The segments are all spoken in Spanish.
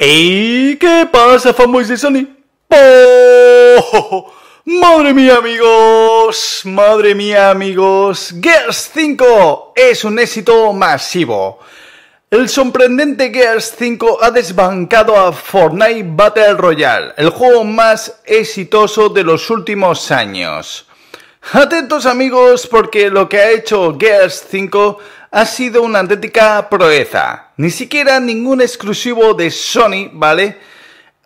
¡Ey! ¿Qué pasa, fanboys de Sony? ¡Oh! ¡Madre mía, amigos! ¡Madre mía, amigos! Gears 5 es un éxito masivo. El sorprendente Gears 5 ha desbancado a Fortnite Battle Royale, el juego más exitoso de los últimos años. Atentos amigos porque lo que ha hecho Gears 5 ha sido una auténtica proeza. Ni siquiera ningún exclusivo de Sony, ¿vale?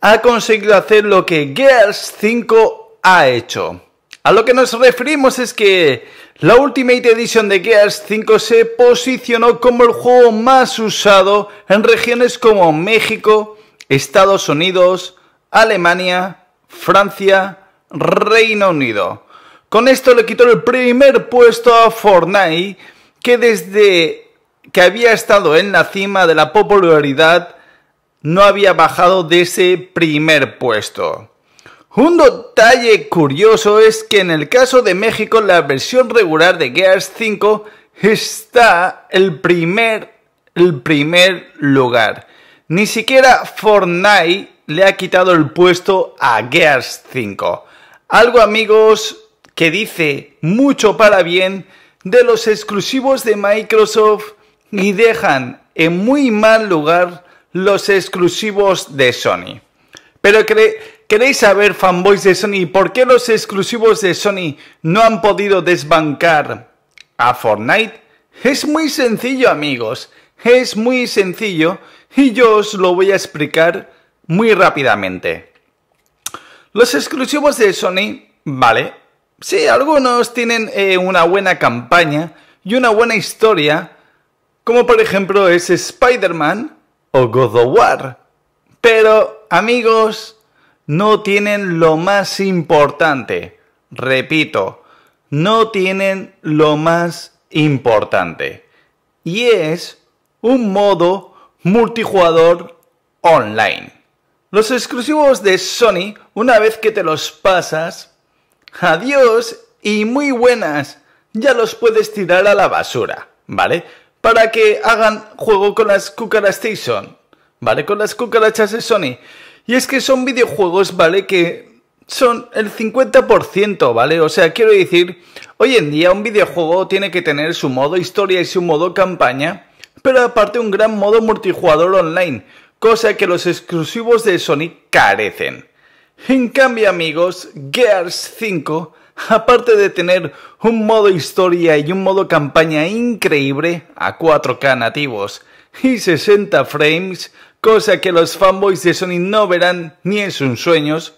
Ha conseguido hacer lo que Gears 5 ha hecho. A lo que nos referimos es que la Ultimate Edition de Gears 5 se posicionó como el juego más usado en regiones como México, Estados Unidos, Alemania, Francia, Reino Unido. Con esto le quitó el primer puesto a Fortnite que desde que había estado en la cima de la popularidad no había bajado de ese primer puesto. Un detalle curioso es que en el caso de México la versión regular de Gears 5 está el primer, el primer lugar. Ni siquiera Fortnite le ha quitado el puesto a Gears 5. Algo amigos que dice mucho para bien de los exclusivos de Microsoft y dejan en muy mal lugar los exclusivos de Sony. Pero queréis saber, fanboys de Sony, por qué los exclusivos de Sony no han podido desbancar a Fortnite? Es muy sencillo, amigos. Es muy sencillo y yo os lo voy a explicar muy rápidamente. Los exclusivos de Sony, vale, Sí, algunos tienen eh, una buena campaña y una buena historia, como por ejemplo es Spider-Man o God of War. Pero, amigos, no tienen lo más importante. Repito, no tienen lo más importante. Y es un modo multijugador online. Los exclusivos de Sony, una vez que te los pasas, Adiós y muy buenas. Ya los puedes tirar a la basura, ¿vale? Para que hagan juego con las cucarachas Station, ¿vale? Con las cucarachas de Sony. Y es que son videojuegos, ¿vale? Que son el 50%, ¿vale? O sea, quiero decir, hoy en día un videojuego tiene que tener su modo historia y su modo campaña, pero aparte un gran modo multijugador online, cosa que los exclusivos de Sony carecen. En cambio amigos, Gears 5, aparte de tener un modo historia y un modo campaña increíble a 4K nativos y 60 frames, cosa que los fanboys de Sony no verán ni en sus sueños,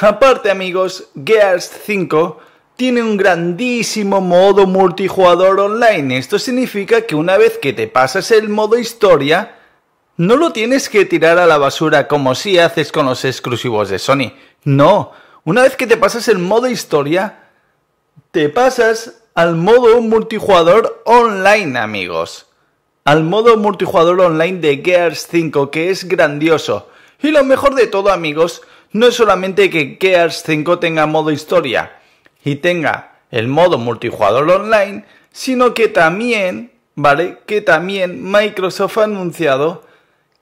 aparte amigos, Gears 5 tiene un grandísimo modo multijugador online. Esto significa que una vez que te pasas el modo historia, no lo tienes que tirar a la basura como si haces con los exclusivos de Sony. No, una vez que te pasas el modo historia, te pasas al modo multijugador online, amigos. Al modo multijugador online de Gears 5, que es grandioso. Y lo mejor de todo, amigos, no es solamente que Gears 5 tenga modo historia y tenga el modo multijugador online, sino que también, ¿vale? Que también Microsoft ha anunciado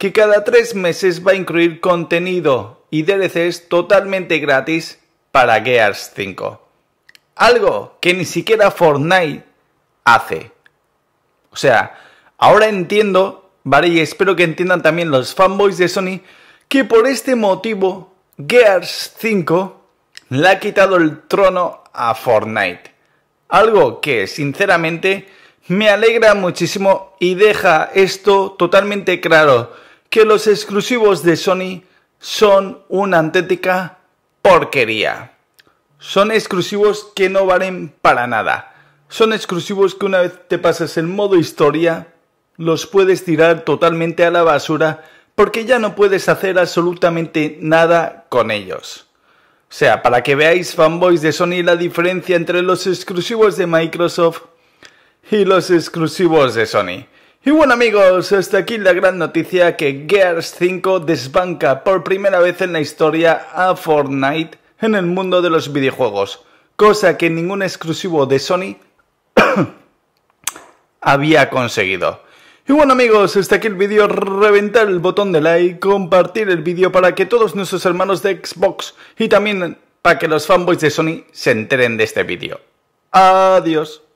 que cada tres meses va a incluir contenido y DLCs totalmente gratis para Gears 5. Algo que ni siquiera Fortnite hace. O sea, ahora entiendo, ¿vale? Y espero que entiendan también los fanboys de Sony, que por este motivo Gears 5 le ha quitado el trono a Fortnite. Algo que, sinceramente, me alegra muchísimo y deja esto totalmente claro que los exclusivos de Sony son una antética porquería. Son exclusivos que no valen para nada. Son exclusivos que una vez te pasas el modo historia, los puedes tirar totalmente a la basura porque ya no puedes hacer absolutamente nada con ellos. O sea, para que veáis fanboys de Sony la diferencia entre los exclusivos de Microsoft y los exclusivos de Sony. Y bueno amigos, hasta aquí la gran noticia que Gears 5 desbanca por primera vez en la historia a Fortnite en el mundo de los videojuegos, cosa que ningún exclusivo de Sony había conseguido. Y bueno amigos, hasta aquí el vídeo, reventar el botón de like, compartir el vídeo para que todos nuestros hermanos de Xbox y también para que los fanboys de Sony se enteren de este vídeo. Adiós.